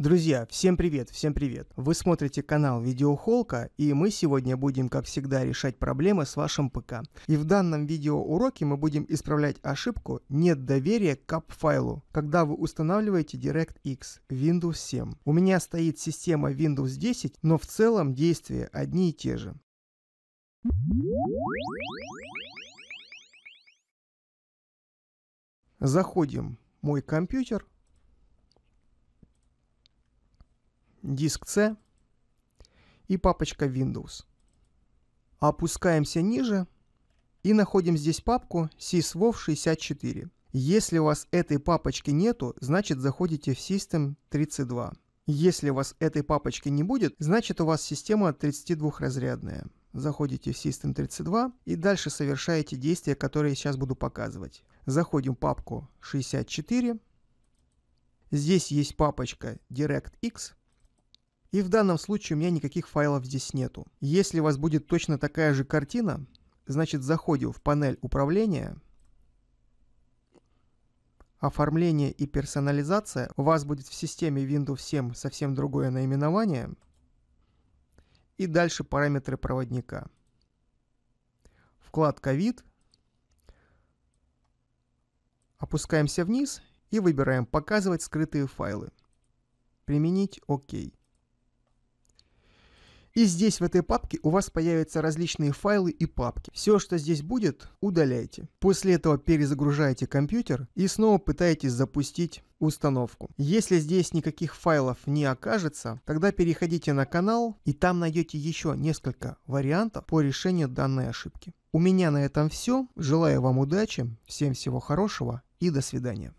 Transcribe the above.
Друзья, всем привет, всем привет! Вы смотрите канал Видеохолка, и мы сегодня будем, как всегда, решать проблемы с вашим ПК. И в данном видеоуроке мы будем исправлять ошибку «Нет доверия к кап-файлу», когда вы устанавливаете DirectX Windows 7. У меня стоит система Windows 10, но в целом действия одни и те же. Заходим в мой компьютер, диск C и папочка Windows. Опускаемся ниже и находим здесь папку sysvov64. Если у вас этой папочки нету, значит заходите в System32. Если у вас этой папочки не будет, значит у вас система 32-разрядная. Заходите в System32 и дальше совершаете действия, которые я сейчас буду показывать. Заходим в папку 64. Здесь есть папочка DirectX. И в данном случае у меня никаких файлов здесь нету. Если у вас будет точно такая же картина, значит заходим в панель управления, оформление и персонализация. У вас будет в системе Windows 7 совсем другое наименование. И дальше параметры проводника. Вкладка «Вид». Опускаемся вниз и выбираем «Показывать скрытые файлы». Применить «Ок». OK. И здесь в этой папке у вас появятся различные файлы и папки. Все, что здесь будет, удаляйте. После этого перезагружаете компьютер и снова пытаетесь запустить установку. Если здесь никаких файлов не окажется, тогда переходите на канал и там найдете еще несколько вариантов по решению данной ошибки. У меня на этом все. Желаю вам удачи, всем всего хорошего и до свидания.